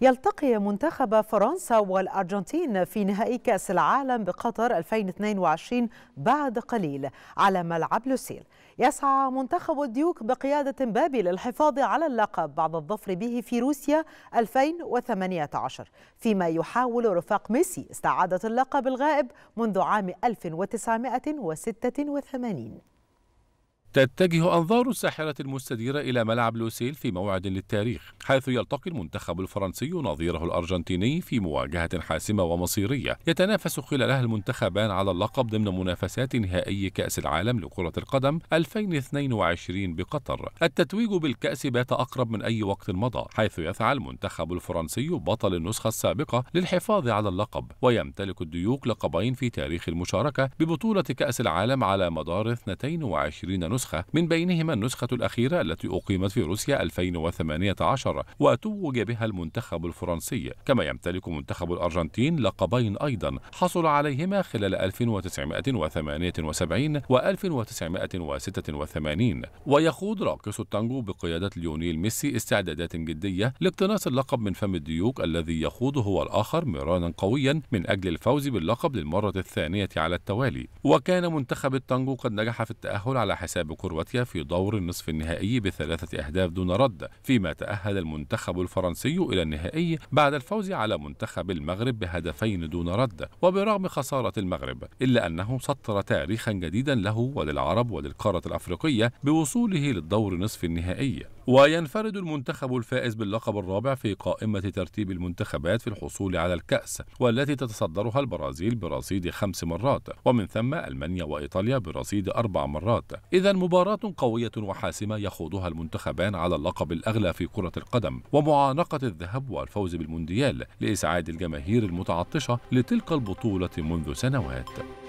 يلتقي منتخب فرنسا والأرجنتين في نهائي كأس العالم بقطر 2022 بعد قليل على ملعب لوسيل يسعى منتخب الديوك بقيادة مبابي للحفاظ على اللقب بعد الظفر به في روسيا 2018 فيما يحاول رفاق ميسي استعادة اللقب الغائب منذ عام 1986 تتجه أنظار الساحرة المستديرة إلى ملعب لوسيل في موعد للتاريخ حيث يلتقي المنتخب الفرنسي نظيره الأرجنتيني في مواجهة حاسمة ومصيرية يتنافس خلالها المنتخبان على اللقب ضمن منافسات نهائي كأس العالم لكرة القدم 2022 بقطر التتويج بالكأس بات أقرب من أي وقت مضى حيث يسعى المنتخب الفرنسي بطل النسخة السابقة للحفاظ على اللقب ويمتلك الديوك لقبين في تاريخ المشاركة ببطولة كأس العالم على مدار 22 نسخة من بينهما النسخة الأخيرة التي أقيمت في روسيا 2018 وتوج بها المنتخب الفرنسي كما يمتلك منتخب الأرجنتين لقبين أيضا حصل عليهما خلال 1978 و 1986 ويخوض راقص التانجو بقيادة ليونيل ميسي استعدادات جدية لاقتناص اللقب من فم الديوك الذي يخوضه هو الآخر مرانا قويا من أجل الفوز باللقب للمرة الثانية على التوالي وكان منتخب التانجو قد نجح في التأهل على حساب كرواتيا في دور النصف النهائي بثلاثة أهداف دون رد فيما تأهل المنتخب الفرنسي إلى النهائي بعد الفوز على منتخب المغرب بهدفين دون رد وبرغم خسارة المغرب إلا أنه سطر تاريخا جديدا له وللعرب وللقارة الأفريقية بوصوله للدور نصف النهائي وينفرد المنتخب الفائز باللقب الرابع في قائمة ترتيب المنتخبات في الحصول على الكأس والتي تتصدرها البرازيل برصيد خمس مرات ومن ثم ألمانيا وإيطاليا برصيد أربع مرات إذا مباراة قوية وحاسمة يخوضها المنتخبان على اللقب الأغلى في كرة القدم ومعانقة الذهب والفوز بالمونديال لإسعاد الجماهير المتعطشة لتلك البطولة منذ سنوات